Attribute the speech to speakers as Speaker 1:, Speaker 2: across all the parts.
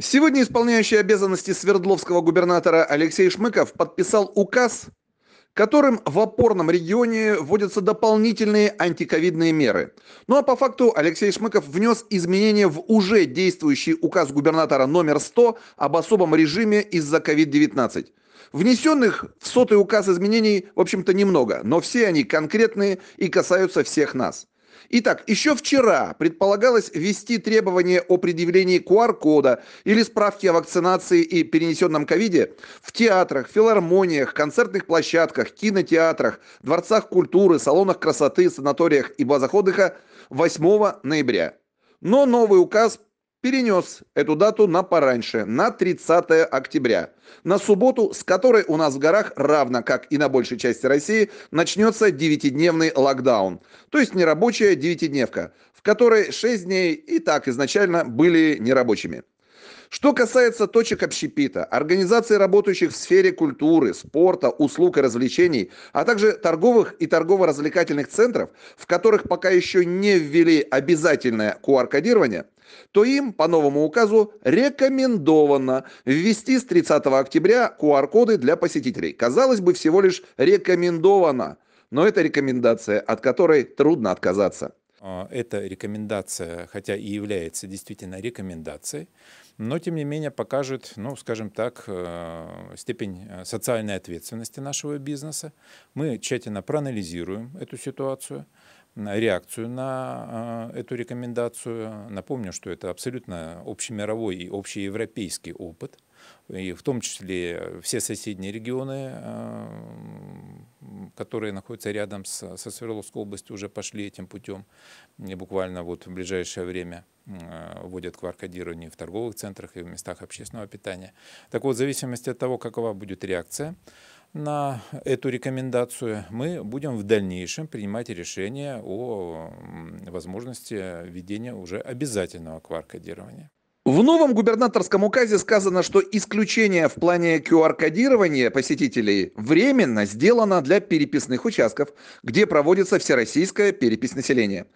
Speaker 1: Сегодня исполняющий обязанности Свердловского губернатора Алексей Шмыков подписал указ, которым в опорном регионе вводятся дополнительные антиковидные меры. Ну а по факту Алексей Шмыков внес изменения в уже действующий указ губернатора номер 100 об особом режиме из-за COVID-19. Внесенных в сотый указ изменений, в общем-то, немного, но все они конкретные и касаются всех нас – Итак, еще вчера предполагалось ввести требования о предъявлении QR-кода или справки о вакцинации и перенесенном ковиде в театрах, филармониях, концертных площадках, кинотеатрах, дворцах культуры, салонах красоты, санаториях и базах отдыха 8 ноября. Но новый указ перенес эту дату на пораньше, на 30 октября, на субботу, с которой у нас в горах, равно как и на большей части России, начнется 9-дневный локдаун, то есть нерабочая 9-дневка, в которой 6 дней и так изначально были нерабочими. Что касается точек общепита, организаций, работающих в сфере культуры, спорта, услуг и развлечений, а также торговых и торгово-развлекательных центров, в которых пока еще не ввели обязательное QR-кодирование, то им по новому указу рекомендовано ввести с 30 октября QR-коды для посетителей. Казалось бы, всего лишь рекомендовано, но это рекомендация, от которой трудно отказаться.
Speaker 2: А, Эта рекомендация, хотя и является действительно рекомендацией, но тем не менее покажет, ну, скажем так, э, степень э, социальной ответственности нашего бизнеса. Мы тщательно проанализируем эту ситуацию, реакцию на э, эту рекомендацию. Напомню, что это абсолютно общемировой и общеевропейский опыт. И в том числе все соседние регионы которые находятся рядом с, со Свердловской областью, уже пошли этим путем. И буквально вот в ближайшее время э, вводят кваркодирование в торговых центрах и в местах общественного питания. Так вот, в зависимости от того, какова будет реакция, на эту рекомендацию, мы будем в дальнейшем принимать решение о возможности введения уже обязательного кваркодирования.
Speaker 1: В новом губернаторском указе сказано, что исключение в плане QR-кодирования посетителей временно сделано для переписных участков, где проводится всероссийская перепись населения.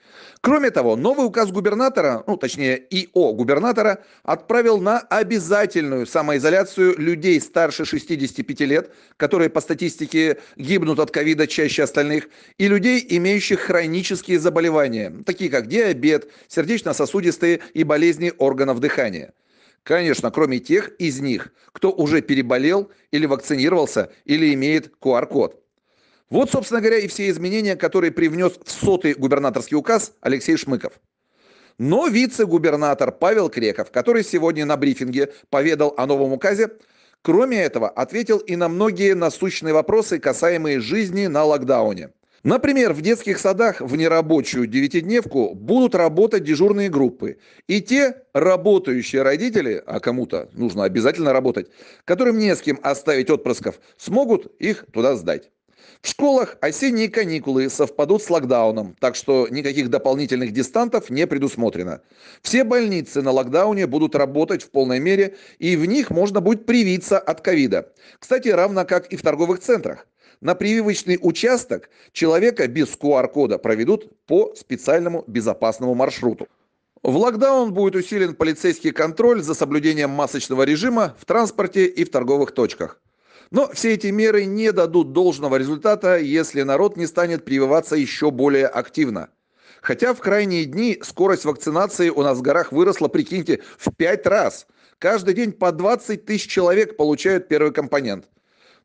Speaker 1: Кроме того, новый указ губернатора, ну точнее ИО губернатора, отправил на обязательную самоизоляцию людей старше 65 лет, которые по статистике гибнут от ковида чаще остальных, и людей, имеющих хронические заболевания, такие как диабет, сердечно-сосудистые и болезни органов дыхания дыхания. Конечно, кроме тех из них, кто уже переболел или вакцинировался, или имеет QR-код. Вот, собственно говоря, и все изменения, которые привнес в сотый губернаторский указ Алексей Шмыков. Но вице-губернатор Павел Креков, который сегодня на брифинге поведал о новом указе, кроме этого ответил и на многие насущные вопросы, касаемые жизни на локдауне – Например, в детских садах в нерабочую девятидневку будут работать дежурные группы. И те работающие родители, а кому-то нужно обязательно работать, которым не с кем оставить отпрысков, смогут их туда сдать. В школах осенние каникулы совпадут с локдауном, так что никаких дополнительных дистантов не предусмотрено. Все больницы на локдауне будут работать в полной мере, и в них можно будет привиться от ковида. Кстати, равно как и в торговых центрах на прививочный участок человека без QR-кода проведут по специальному безопасному маршруту. В локдаун будет усилен полицейский контроль за соблюдением масочного режима в транспорте и в торговых точках. Но все эти меры не дадут должного результата, если народ не станет прививаться еще более активно. Хотя в крайние дни скорость вакцинации у нас в горах выросла, прикиньте, в 5 раз. Каждый день по 20 тысяч человек получают первый компонент –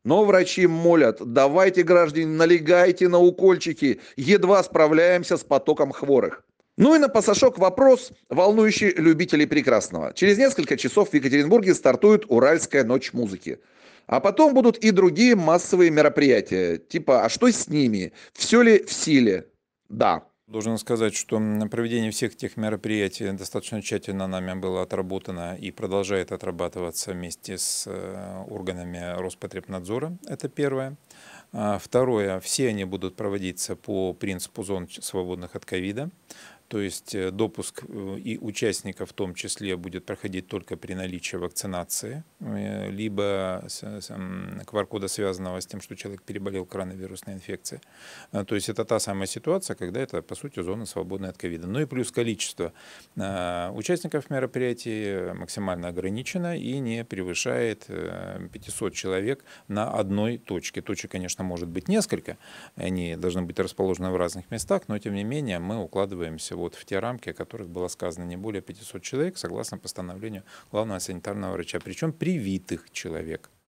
Speaker 1: но врачи молят, давайте, граждане, налегайте на укольчики, едва справляемся с потоком хворых. Ну и на пасашок вопрос, волнующий любителей прекрасного. Через несколько часов в Екатеринбурге стартует Уральская ночь музыки. А потом будут и другие массовые мероприятия, типа «А что с ними?», «Все ли в силе?», «Да». Должен сказать,
Speaker 2: что проведение всех тех мероприятий достаточно тщательно нами было отработано и продолжает отрабатываться вместе с э, органами Роспотребнадзора. Это первое. А, второе, все они будут проводиться по принципу зон свободных от ковида. То есть э, допуск э, и участников в том числе будет проходить только при наличии вакцинации, э, либо QR-кода, связанного с тем, что человек переболел коронавирусной инфекцией. То есть это та самая ситуация, когда это, по сути, зона свободная от ковида. Ну и плюс количество участников мероприятий максимально ограничено и не превышает 500 человек на одной точке. Точек, конечно, может быть несколько, они должны быть расположены в разных местах, но тем не менее мы укладываемся вот в те рамки, о которых было сказано не более 500 человек, согласно постановлению главного санитарного врача, причем привитых человек.